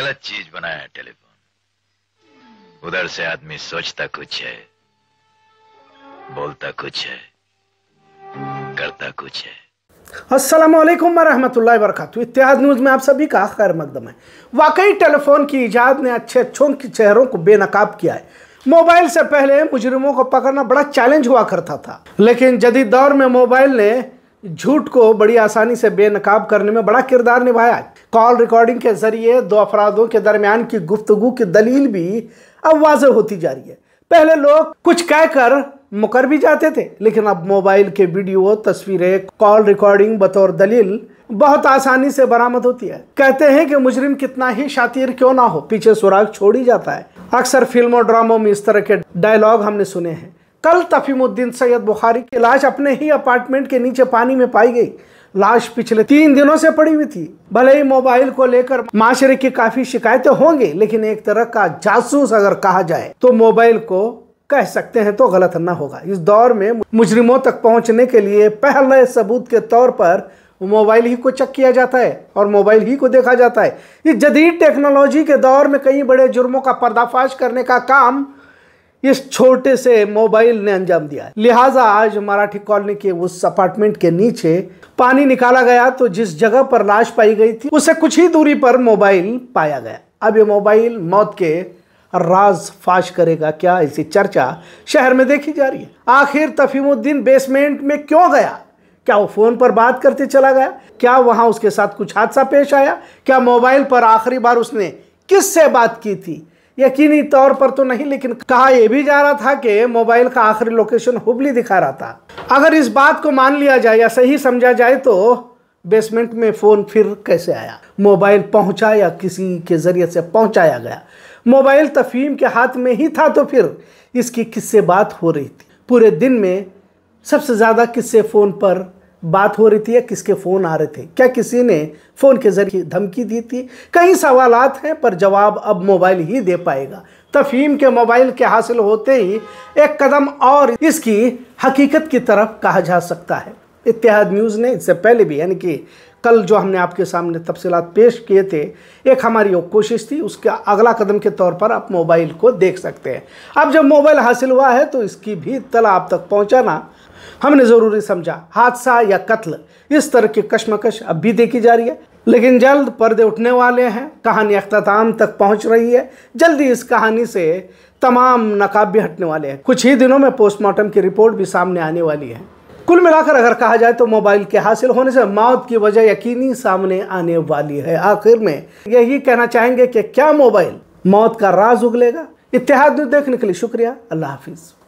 गलत चीज बनाया है टेलीफोन उधर से आदमी सोचता कुछ है बोलता कुछ है करता कुछ है असलम वरहमल वर्क इतिहाद न्यूज़ में आप सभी का खैर मकदम है वाकई टेलीफोन की इजाद ने अच्छे अच्छों के चेहरों को बेनकाब किया है मोबाइल से पहले मुजरिमों को पकड़ना बड़ा चैलेंज हुआ करता था लेकिन जदीद दौर में मोबाइल ने झूठ को बड़ी आसानी से बेनकाब करने में बड़ा किरदार निभाया कॉल रिकॉर्डिंग के जरिए दो अफराधों के दरमियान की गुफ्तगु की दलील भी अब वाज होती जा रही है पहले लोग कुछ कहकर मुकर भी जाते थे लेकिन अब मोबाइल के वीडियो तस्वीरें कॉल रिकॉर्डिंग बतौर दलील बहुत आसानी से बरामद होती है कहते हैं कि मुजरिम कितना ही शातिर क्यों ना हो पीछे सुराग छोड़ ही जाता है अक्सर फिल्मों ड्रामों में इस तरह के डायलॉग हमने सुने हैं कल तफीमुद्दीन सैयद बुखारी की लाश अपने ही अपार्टमेंट के नीचे पानी में पाई गई लाश पिछले तीन दिनों से पड़ी हुई थी भले ही मोबाइल को लेकर माशरे की काफी शिकायतें होंगी लेकिन एक तरह का जासूस अगर कहा जाए तो मोबाइल को कह सकते हैं तो गलत ना होगा इस दौर में मुजरिमों तक पहुंचने के लिए पहले सबूत के तौर पर मोबाइल ही को चेक किया जाता है और मोबाइल ही को देखा जाता है इस जदीद टेक्नोलॉजी के दौर में कई बड़े जुर्मों का पर्दाफाश करने का काम इस छोटे से मोबाइल ने अंजाम दिया है लिहाजा आज मराठी कॉलोनी के उस अपार्टमेंट के नीचे पानी निकाला गया तो जिस जगह पर लाश पाई गई थी उसे कुछ ही दूरी पर मोबाइल पाया गया अब ये मोबाइल मौत के राज फाश करेगा क्या ऐसी चर्चा शहर में देखी जा रही है आखिर तफीमुद्दीन बेसमेंट में क्यों गया क्या वो फ़ोन पर बात करते चला गया क्या वहां उसके साथ कुछ हादसा पेश आया क्या मोबाइल पर आखिरी बार उसने किससे बात की थी यकीनी तौर पर तो नहीं लेकिन कहा यह भी जा रहा था कि मोबाइल का आखिरी लोकेशन हुबली दिखा रहा था अगर इस बात को मान लिया जाए या सही समझा जाए तो बेसमेंट में फ़ोन फिर कैसे आया मोबाइल पहुंचा या किसी के ज़रिए से पहुंचाया गया मोबाइल तफीम तो के हाथ में ही था तो फिर इसकी किससे बात हो रही थी पूरे दिन में सबसे ज़्यादा किससे फ़ोन पर बात हो रही थी या किसके फ़ोन आ रहे थे क्या किसी ने फ़ोन के ज़रिए धमकी दी थी कई सवालात हैं पर जवाब अब मोबाइल ही दे पाएगा तफहीम के मोबाइल के हासिल होते ही एक कदम और इसकी हकीकत की तरफ कहा जा सकता है इतिहाद न्यूज़ ने इससे पहले भी यानी कि कल जो हमने आपके सामने तफसीत पेश किए थे एक हमारी वो कोशिश थी उसका अगला कदम के तौर पर आप मोबाइल को देख सकते हैं अब जब मोबाइल हासिल हुआ है तो इसकी भी तला आप तक पहुँचाना हमने ज़रूरी समझा हादसा या कत्ल इस तरह की कशमकश अब भी देखी जा रही है लेकिन जल्द पर्दे उठने वाले हैं कहानी अख्ताम तक पहुंच रही है जल्दी इस कहानी से तमाम नकाब भी हटने वाले हैं कुछ ही दिनों में पोस्टमार्टम की रिपोर्ट भी सामने आने वाली है कुल मिलाकर अगर कहा जाए तो मोबाइल के हासिल होने से मौत की वजह यकीनी सामने आने वाली है आखिर में यही कहना चाहेंगे कि क्या मोबाइल मौत का राज उगलेगा इतिहाद देखने के लिए शुक्रिया अल्लाह हाफिज़